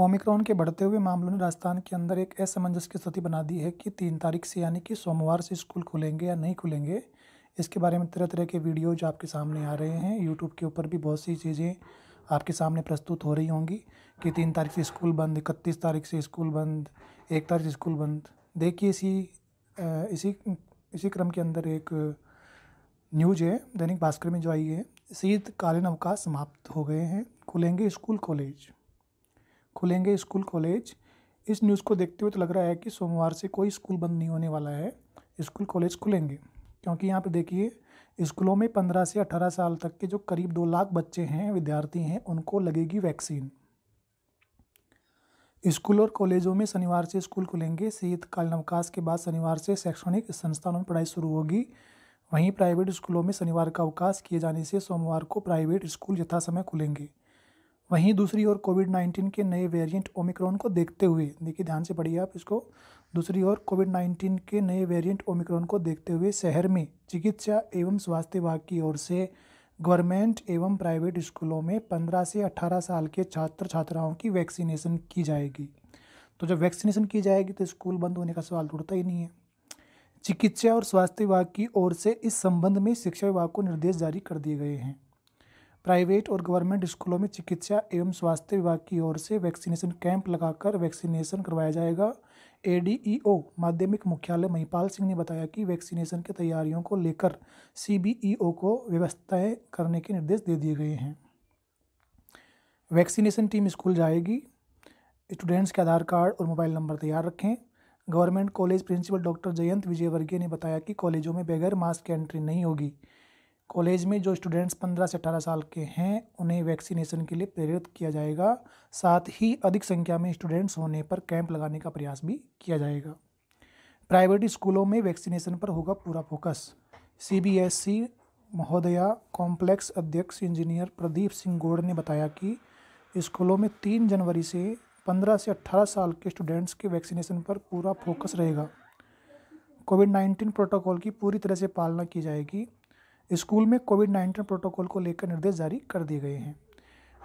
Omicron के बढ़ते हुए मामलों ने राजस्थान के अंदर एक असमंजस की स्थिति बना दी है कि तीन तारीख से यानी कि सोमवार से स्कूल खुलेंगे या नहीं खुलेंगे इसके बारे में तरह तरह के वीडियोज आपके सामने आ रहे हैं यूट्यूब के ऊपर भी बहुत सी चीज़ें आपके सामने प्रस्तुत हो रही होंगी कि तीन तारीख से स्कूल बंद इकतीस तारीख से स्कूल बंद एक तारीख से स्कूल बंद देखिए इसी इसी इसी क्रम के अंदर एक न्यूज है दैनिक भास्कर में जो आई है शीतकालीन अवकाश समाप्त हो गए हैं खुलेंगे स्कूल कॉलेज खुलेंगे स्कूल कॉलेज इस न्यूज़ को देखते हुए तो लग रहा है कि सोमवार से कोई स्कूल बंद नहीं होने वाला है स्कूल कॉलेज खुलेंगे क्योंकि यहाँ पे देखिए स्कूलों में पंद्रह से अठारह साल तक के जो करीब दो लाख बच्चे हैं विद्यार्थी हैं उनको लगेगी वैक्सीन स्कूल और कॉलेजों में शनिवार से स्कूल खुलेंगे शीतकालीन अवकाश के बाद शनिवार से शैक्षणिक संस्थानों में पढ़ाई शुरू होगी वहीं प्राइवेट स्कूलों में शनिवार का अवकाश किए जाने से सोमवार को प्राइवेट स्कूल यथासमय खुलेंगे वहीं दूसरी ओर कोविड नाइन्टीन के नए वेरिएंट ओमिक्रॉन को देखते हुए देखिए ध्यान से पढ़िए आप इसको दूसरी ओर कोविड नाइन्टीन के नए वेरिएंट ओमिक्रॉन को देखते हुए शहर में चिकित्सा एवं स्वास्थ्य विभाग की ओर से गवर्नमेंट एवं प्राइवेट स्कूलों में पंद्रह से अठारह साल के छात्र छात्राओं की वैक्सीनेशन की जाएगी तो जब वैक्सीनेशन की जाएगी तो स्कूल बंद होने का सवाल उठता ही नहीं है चिकित्सा और स्वास्थ्य विभाग की ओर से इस संबंध में शिक्षा विभाग को निर्देश जारी कर दिए गए हैं प्राइवेट और गवर्नमेंट स्कूलों में चिकित्सा एवं स्वास्थ्य विभाग की ओर से वैक्सीनेशन कैंप लगाकर वैक्सीनेशन करवाया जाएगा एडीईओ e माध्यमिक मुख्यालय महिपाल सिंह ने बताया कि वैक्सीनेशन की तैयारियों को लेकर सीबीईओ e को व्यवस्थाएं करने के निर्देश दे दिए गए हैं वैक्सीनेशन टीम स्कूल जाएगी स्टूडेंट्स के आधार कार्ड और मोबाइल नंबर तैयार रखें government college principal doctor Jayant Vijayvargiya ने बताया कि कॉलेजों में बगैर मास्क की एंट्री नहीं होगी कॉलेज में जो स्टूडेंट्स पंद्रह से अठारह साल के हैं उन्हें वैक्सीनेशन के लिए प्रेरित किया जाएगा साथ ही अधिक संख्या में स्टूडेंट्स होने पर कैंप लगाने का प्रयास भी किया जाएगा प्राइवेट स्कूलों में वैक्सीनेशन पर होगा पूरा फोकस सीबीएसई महोदया कॉम्प्लेक्स अध्यक्ष इंजीनियर प्रदीप सिंह गोड़ ने बताया कि स्कूलों में तीन जनवरी से पंद्रह से अट्ठारह साल के स्टूडेंट्स के वैक्सीनेशन पर पूरा फोकस रहेगा कोविड नाइन्टीन प्रोटोकॉल की पूरी तरह से पालना की जाएगी स्कूल में कोविड नाइन्टीन प्रोटोकॉल को लेकर निर्देश जारी कर दिए गए हैं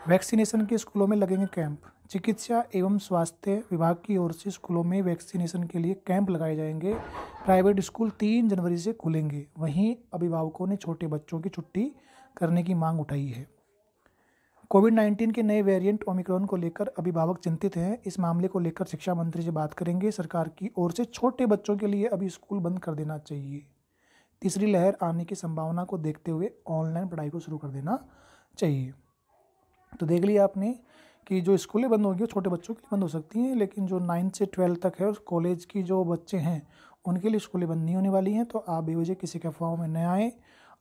वैक्सीनेशन के स्कूलों में लगेंगे कैंप चिकित्सा एवं स्वास्थ्य विभाग की ओर से स्कूलों में वैक्सीनेशन के लिए कैंप लगाए जाएंगे प्राइवेट स्कूल तीन जनवरी से खुलेंगे वहीं अभिभावकों ने छोटे बच्चों की छुट्टी करने की मांग उठाई है कोविड नाइन्टीन के नए वेरिएंट ओमिक्रॉन को लेकर अभिभावक चिंतित हैं इस मामले को लेकर शिक्षा मंत्री से बात करेंगे सरकार की ओर से छोटे बच्चों के लिए अभी स्कूल बंद कर देना चाहिए तीसरी लहर आने की संभावना को देखते हुए ऑनलाइन पढ़ाई को शुरू कर देना चाहिए तो देख लिया आपने कि जो स्कूलें बंद होगी वो छोटे बच्चों के लिए बंद हो सकती हैं लेकिन जो नाइन्थ से ट्वेल्थ तक है उस कॉलेज की जो बच्चे हैं उनके लिए स्कूलें बंद नहीं होने वाली हैं तो आप बेवजह किसी के अफवाहों में न आएँ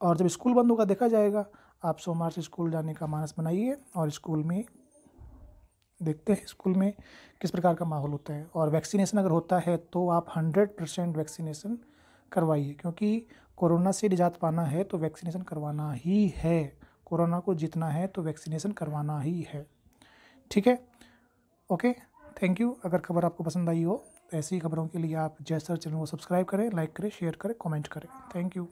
और जब स्कूल बंद होगा देखा जाएगा आप सोमवार से स्कूल जाने का मानस बनाइए और स्कूल में देखते हैं स्कूल में किस प्रकार का माहौल होता है और वैक्सीनेशन अगर होता है तो आप हंड्रेड परसेंट वैक्सीनेशन करवाइए क्योंकि कोरोना से निजात पाना है तो वैक्सीनेशन करवाना ही है कोरोना को जीतना है तो वैक्सीनेशन करवाना ही है ठीक है ओके थैंक यू अगर खबर आपको पसंद आई हो तो ऐसी खबरों के लिए आप जैसा चैनल को सब्सक्राइब करें लाइक करें शेयर करें कमेंट करें थैंक यू